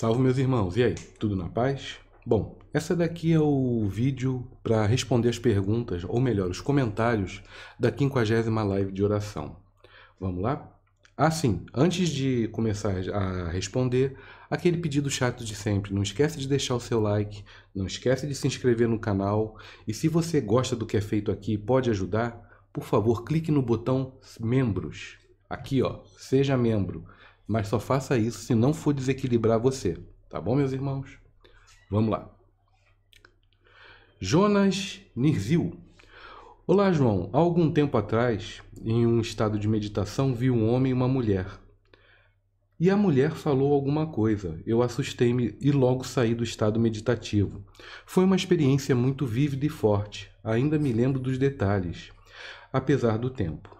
Salve meus irmãos, e aí? Tudo na paz? Bom, essa daqui é o vídeo para responder as perguntas, ou melhor, os comentários da 50 live de oração. Vamos lá? Ah, sim, antes de começar a responder, aquele pedido chato de sempre, não esquece de deixar o seu like, não esquece de se inscrever no canal, e se você gosta do que é feito aqui e pode ajudar, por favor, clique no botão Membros. Aqui, ó, seja membro mas só faça isso se não for desequilibrar você. Tá bom, meus irmãos? Vamos lá. Jonas Nirzil. Olá, João. Há algum tempo atrás, em um estado de meditação, vi um homem e uma mulher. E a mulher falou alguma coisa. Eu assustei-me e logo saí do estado meditativo. Foi uma experiência muito vívida e forte. Ainda me lembro dos detalhes, apesar do tempo.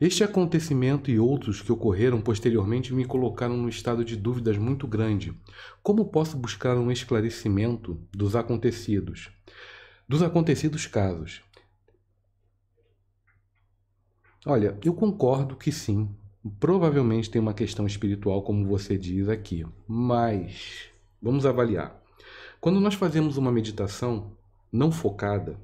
Este acontecimento e outros que ocorreram posteriormente me colocaram num estado de dúvidas muito grande. Como posso buscar um esclarecimento dos acontecidos? Dos acontecidos casos. Olha, eu concordo que sim. Provavelmente tem uma questão espiritual, como você diz aqui. Mas vamos avaliar. Quando nós fazemos uma meditação não focada,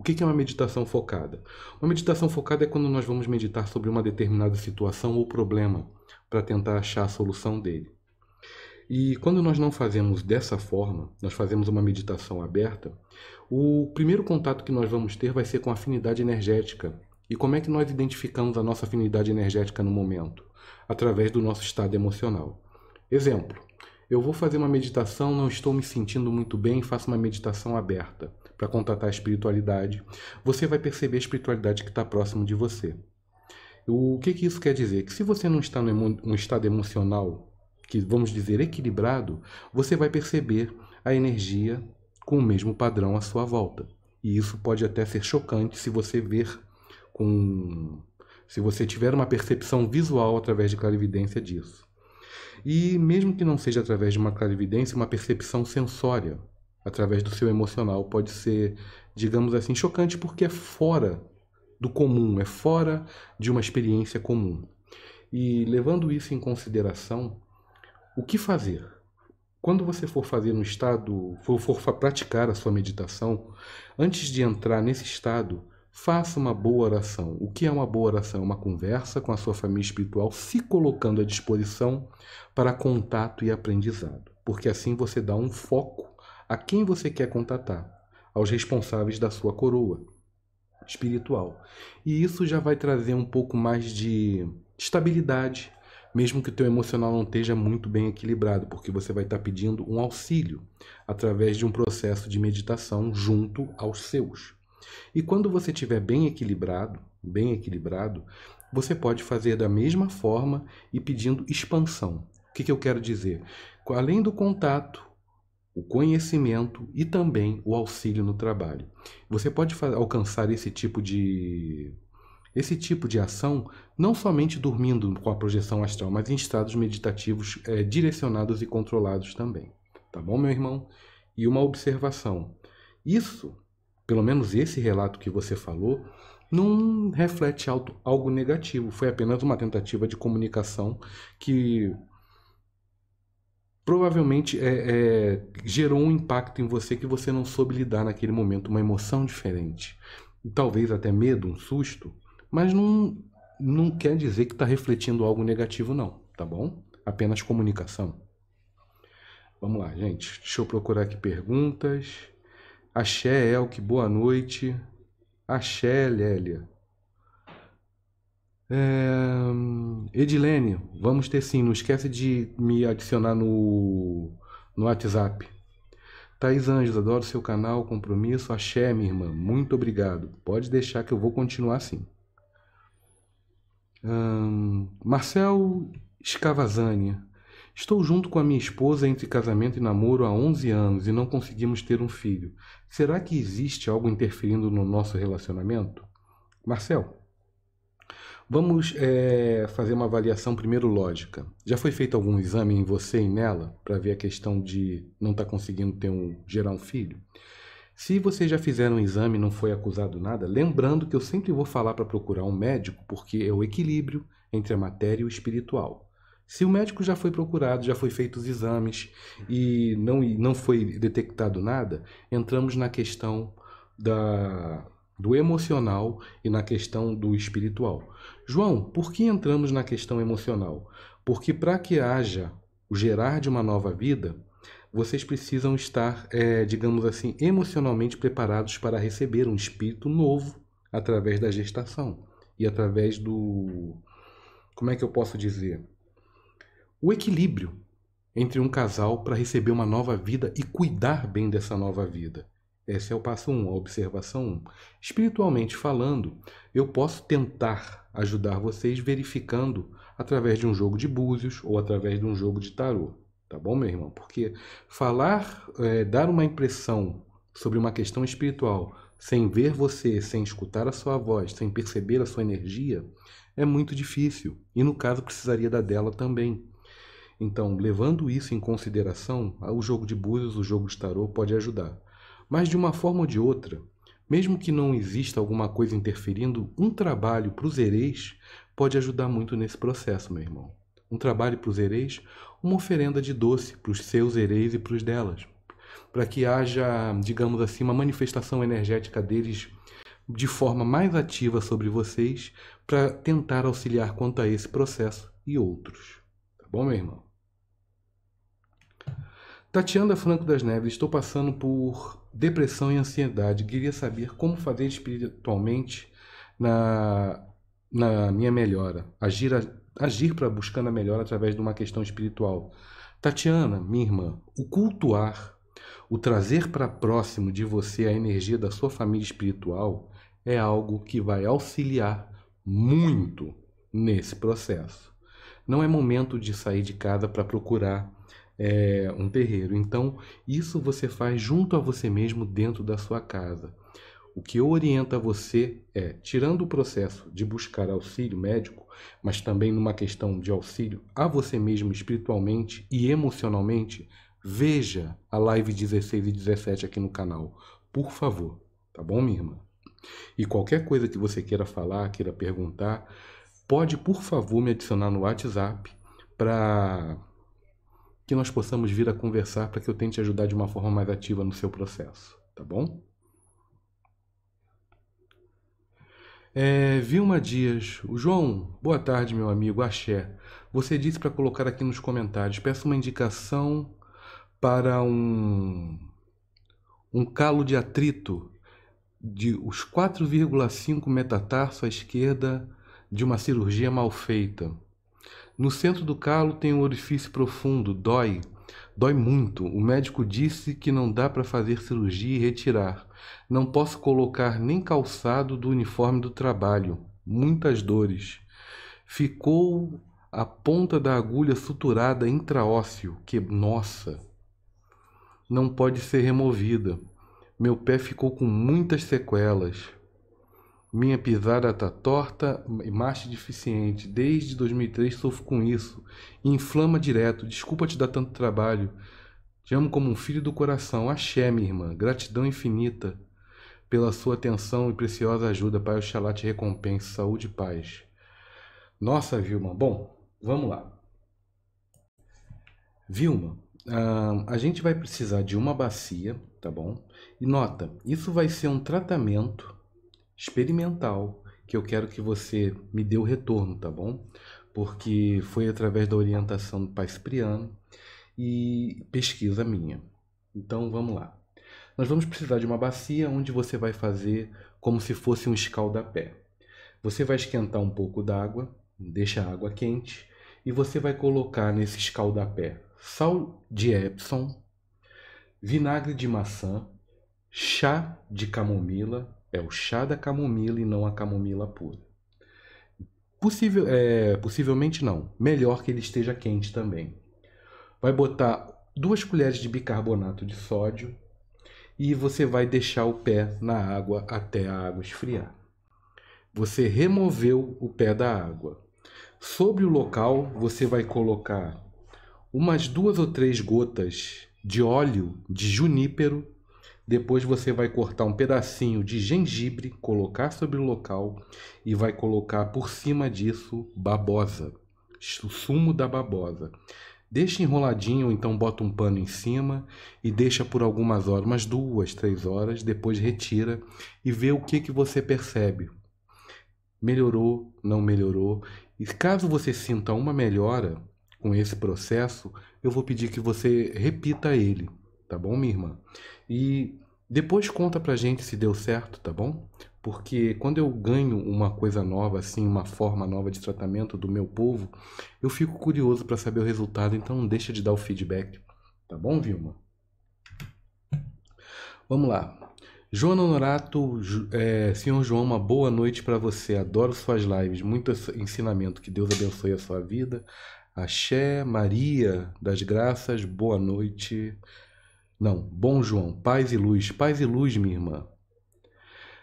o que é uma meditação focada? Uma meditação focada é quando nós vamos meditar sobre uma determinada situação ou problema para tentar achar a solução dele. E quando nós não fazemos dessa forma, nós fazemos uma meditação aberta, o primeiro contato que nós vamos ter vai ser com a afinidade energética. E como é que nós identificamos a nossa afinidade energética no momento? Através do nosso estado emocional. Exemplo: eu vou fazer uma meditação, não estou me sentindo muito bem, faço uma meditação aberta para contratar a espiritualidade, você vai perceber a espiritualidade que está próximo de você. O que, que isso quer dizer? Que se você não está num estado emocional, que vamos dizer equilibrado, você vai perceber a energia com o mesmo padrão à sua volta. E isso pode até ser chocante se você ver com. se você tiver uma percepção visual através de clarividência disso. E mesmo que não seja através de uma clarividência, uma percepção sensória, através do seu emocional pode ser, digamos assim, chocante porque é fora do comum, é fora de uma experiência comum. E levando isso em consideração, o que fazer? Quando você for fazer um estado, for, for praticar a sua meditação, antes de entrar nesse estado, faça uma boa oração. O que é uma boa oração? É uma conversa com a sua família espiritual, se colocando à disposição para contato e aprendizado, porque assim você dá um foco a quem você quer contatar, aos responsáveis da sua coroa espiritual. E isso já vai trazer um pouco mais de estabilidade, mesmo que o teu emocional não esteja muito bem equilibrado, porque você vai estar pedindo um auxílio através de um processo de meditação junto aos seus. E quando você estiver bem equilibrado, bem equilibrado, você pode fazer da mesma forma e pedindo expansão. O que, que eu quero dizer? Além do contato, o conhecimento e também o auxílio no trabalho. Você pode alcançar esse tipo de esse tipo de ação não somente dormindo com a projeção astral, mas em estados meditativos é, direcionados e controlados também. Tá bom, meu irmão? E uma observação: isso, pelo menos esse relato que você falou, não reflete algo negativo, foi apenas uma tentativa de comunicação que provavelmente é, é, gerou um impacto em você que você não soube lidar naquele momento, uma emoção diferente. Talvez até medo, um susto, mas não, não quer dizer que está refletindo algo negativo, não, tá bom? Apenas comunicação. Vamos lá, gente. Deixa eu procurar aqui perguntas. Axé, que boa noite. Axé, Lélia. É... Edilene, vamos ter sim, não esquece de me adicionar no, no WhatsApp. Thaís Anjos, adoro seu canal, compromisso. Axé, minha irmã, muito obrigado. Pode deixar que eu vou continuar assim. Hum, Marcel Scavazani, estou junto com a minha esposa entre casamento e namoro há 11 anos e não conseguimos ter um filho. Será que existe algo interferindo no nosso relacionamento? Marcel, Vamos é, fazer uma avaliação primeiro lógica. Já foi feito algum exame em você e nela para ver a questão de não estar tá conseguindo ter um, gerar um filho? Se vocês já fizeram um exame e não foi acusado nada, lembrando que eu sempre vou falar para procurar um médico, porque é o equilíbrio entre a matéria e o espiritual. Se o médico já foi procurado, já foi feitos os exames e não, e não foi detectado nada, entramos na questão da, do emocional e na questão do espiritual. João, por que entramos na questão emocional? Porque para que haja o gerar de uma nova vida, vocês precisam estar, é, digamos assim, emocionalmente preparados para receber um espírito novo através da gestação e através do. Como é que eu posso dizer? O equilíbrio entre um casal para receber uma nova vida e cuidar bem dessa nova vida. Esse é o passo 1, um, a observação 1. Um. Espiritualmente falando, eu posso tentar ajudar vocês verificando através de um jogo de búzios ou através de um jogo de tarô. Tá bom, meu irmão? Porque falar, é, dar uma impressão sobre uma questão espiritual sem ver você, sem escutar a sua voz, sem perceber a sua energia, é muito difícil. E no caso, precisaria da dela também. Então, levando isso em consideração, o jogo de búzios, o jogo de tarô pode ajudar. Mas de uma forma ou de outra, mesmo que não exista alguma coisa interferindo, um trabalho para os hereis pode ajudar muito nesse processo, meu irmão. Um trabalho para os hereis, uma oferenda de doce para os seus hereis e para os delas, para que haja, digamos assim, uma manifestação energética deles de forma mais ativa sobre vocês para tentar auxiliar quanto a esse processo e outros. Tá bom, meu irmão? Tatiana Franco das Neves, estou passando por depressão e ansiedade. Queria saber como fazer espiritualmente na, na minha melhora. Agir, agir para buscar a melhora através de uma questão espiritual. Tatiana, minha irmã, o cultuar, o trazer para próximo de você a energia da sua família espiritual é algo que vai auxiliar muito nesse processo. Não é momento de sair de casa para procurar é, um terreiro. Então, isso você faz junto a você mesmo dentro da sua casa. O que orienta você é, tirando o processo de buscar auxílio médico, mas também numa questão de auxílio a você mesmo espiritualmente e emocionalmente, veja a live 16 e 17 aqui no canal, por favor, tá bom, minha irmã? E qualquer coisa que você queira falar, queira perguntar, pode, por favor, me adicionar no WhatsApp para que nós possamos vir a conversar para que eu tente ajudar de uma forma mais ativa no seu processo, tá bom? É, Vilma Dias, o João, boa tarde, meu amigo Axé. Você disse para colocar aqui nos comentários, peço uma indicação para um, um calo de atrito de os 4,5 metatarso à esquerda de uma cirurgia mal feita. No centro do calo tem um orifício profundo, dói. Dói muito. O médico disse que não dá para fazer cirurgia e retirar. Não posso colocar nem calçado do uniforme do trabalho. Muitas dores. Ficou a ponta da agulha suturada intraósseo, que nossa, não pode ser removida. Meu pé ficou com muitas sequelas. Minha pisada tá torta e marcha deficiente. Desde 2003 sofro com isso. Inflama direto. Desculpa te dar tanto trabalho. Te amo como um filho do coração. Axé, minha irmã. Gratidão infinita pela sua atenção e preciosa ajuda. Pai Oxalá te recompense. Saúde e paz. Nossa, Vilma. Bom, vamos lá. Vilma, a gente vai precisar de uma bacia, tá bom? E nota, isso vai ser um tratamento experimental que eu quero que você me dê o retorno, tá bom? Porque foi através da orientação do Pai Cipriano e pesquisa minha. Então vamos lá. Nós vamos precisar de uma bacia onde você vai fazer como se fosse um escaldapé. Você vai esquentar um pouco d'água, deixa a água quente e você vai colocar nesse escaldapé sal de Epsom, vinagre de maçã, chá de camomila é o chá da camomila e não a camomila pura. Possível, é, possivelmente não. Melhor que ele esteja quente também. Vai botar duas colheres de bicarbonato de sódio e você vai deixar o pé na água até a água esfriar. Você removeu o pé da água. Sobre o local, você vai colocar umas duas ou três gotas de óleo de junípero depois você vai cortar um pedacinho de gengibre, colocar sobre o local e vai colocar por cima disso babosa, o sumo da babosa. Deixa enroladinho, ou então bota um pano em cima e deixa por algumas horas, umas duas, três horas, depois retira e vê o que, que você percebe. Melhorou, não melhorou. E caso você sinta uma melhora com esse processo, eu vou pedir que você repita ele tá bom, minha irmã? E depois conta pra gente se deu certo, tá bom? Porque quando eu ganho uma coisa nova, assim, uma forma nova de tratamento do meu povo, eu fico curioso para saber o resultado, então deixa de dar o feedback, tá bom, Vilma? Vamos lá. Joana Honorato, é, senhor João, uma boa noite para você. Adoro suas lives, muito ensinamento. Que Deus abençoe a sua vida. Axé, Maria das Graças, boa noite. Não, bom João, paz e luz, paz e luz, minha irmã.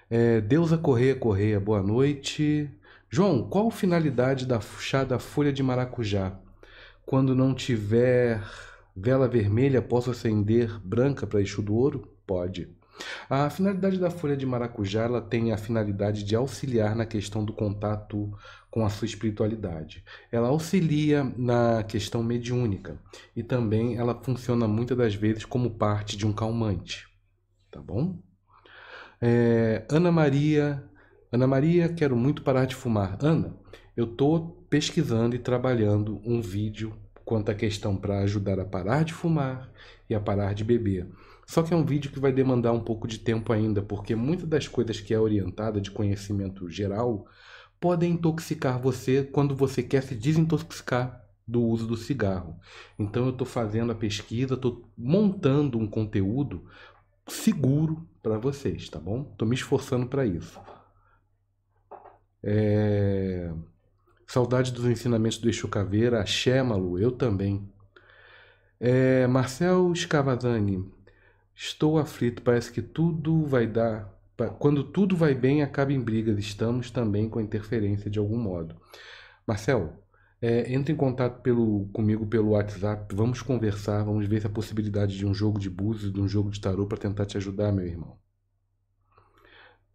É, Deusa Correia Correia, boa noite. João, qual a finalidade da chá da folha de maracujá? Quando não tiver vela vermelha, posso acender branca para eixo do ouro? Pode. A finalidade da folha de maracujá ela tem a finalidade de auxiliar na questão do contato com a sua espiritualidade. Ela auxilia na questão mediúnica e também ela funciona muitas das vezes como parte de um calmante, tá bom? É, Ana Maria, Ana Maria, quero muito parar de fumar. Ana, eu estou pesquisando e trabalhando um vídeo quanto à questão para ajudar a parar de fumar e a parar de beber. Só que é um vídeo que vai demandar um pouco de tempo ainda, porque muitas das coisas que é orientada de conhecimento geral podem intoxicar você quando você quer se desintoxicar do uso do cigarro. Então eu estou fazendo a pesquisa, estou montando um conteúdo seguro para vocês, tá bom? Estou me esforçando para isso. É... Saudade dos ensinamentos do Exu Caveira, Axé, Malu, eu também. É... Marcel Scavazani, Estou aflito, parece que tudo vai dar. Quando tudo vai bem, acaba em brigas. Estamos também com interferência de algum modo. Marcel, é, entre em contato pelo, comigo pelo WhatsApp. Vamos conversar, vamos ver se a possibilidade de um jogo de búzios, de um jogo de tarô para tentar te ajudar, meu irmão.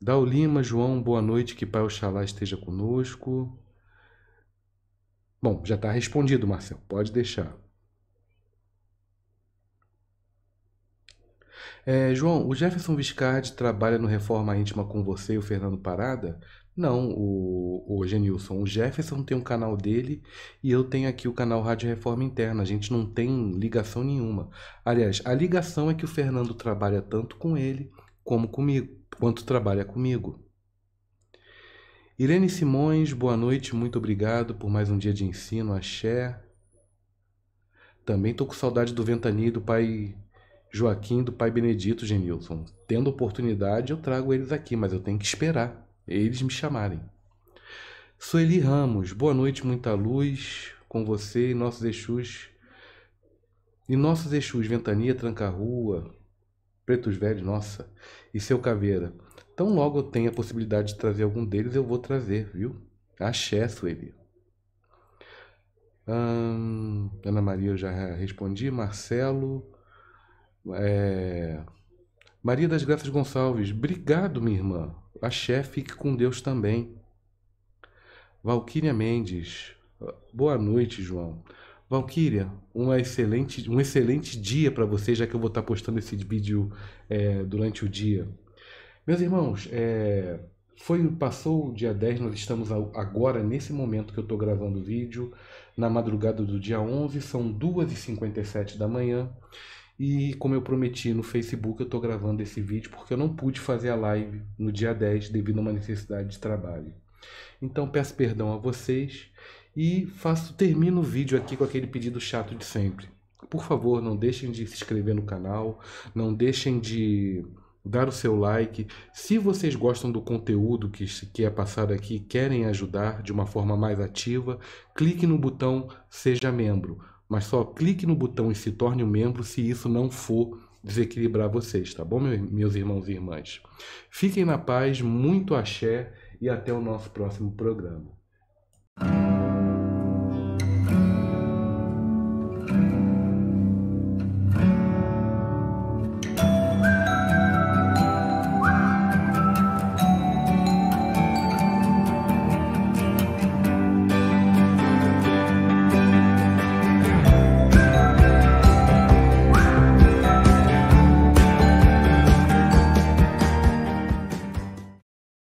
Dalima, Lima, João, boa noite, que Pai Oxalá esteja conosco. Bom, já está respondido, Marcel, pode deixar. É, João, o Jefferson Viscardi trabalha no Reforma Íntima com você e o Fernando Parada? Não, o, o Genilson. O Jefferson tem um canal dele e eu tenho aqui o canal Rádio Reforma Interna. A gente não tem ligação nenhuma. Aliás, a ligação é que o Fernando trabalha tanto com ele como comigo, quanto trabalha comigo. Irene Simões, boa noite, muito obrigado por mais um dia de ensino, axé. Também tô com saudade do Ventania e do pai Joaquim do pai Benedito Genilson. Tendo oportunidade, eu trago eles aqui, mas eu tenho que esperar eles me chamarem. Sueli Ramos, boa noite, muita luz com você e nossos Exus. E nossos Exus, Ventania, Tranca-Rua, Pretos Velhos, nossa, e seu Caveira. Tão logo eu tenho a possibilidade de trazer algum deles, eu vou trazer, viu? Axé, Sueli. Hum, Ana Maria, eu já respondi. Marcelo. É... Maria das Graças Gonçalves, obrigado, minha irmã. A chefe fique com Deus também. Valquíria Mendes, boa noite, João. Valquíria, um excelente, um excelente dia para você, já que eu vou estar tá postando esse vídeo é, durante o dia. Meus irmãos, é, foi passou o dia 10, nós estamos agora, nesse momento que eu estou gravando o vídeo, na madrugada do dia 11, são 2h57 da manhã, e como eu prometi no Facebook, eu estou gravando esse vídeo porque eu não pude fazer a live no dia 10 devido a uma necessidade de trabalho. Então peço perdão a vocês e faço termino o vídeo aqui com aquele pedido chato de sempre. Por favor, não deixem de se inscrever no canal, não deixem de dar o seu like. Se vocês gostam do conteúdo que, que é passado aqui, querem ajudar de uma forma mais ativa, clique no botão Seja Membro mas só clique no botão e se torne um membro se isso não for desequilibrar vocês, tá bom, meus irmãos e irmãs? Fiquem na paz, muito axé e até o nosso próximo programa.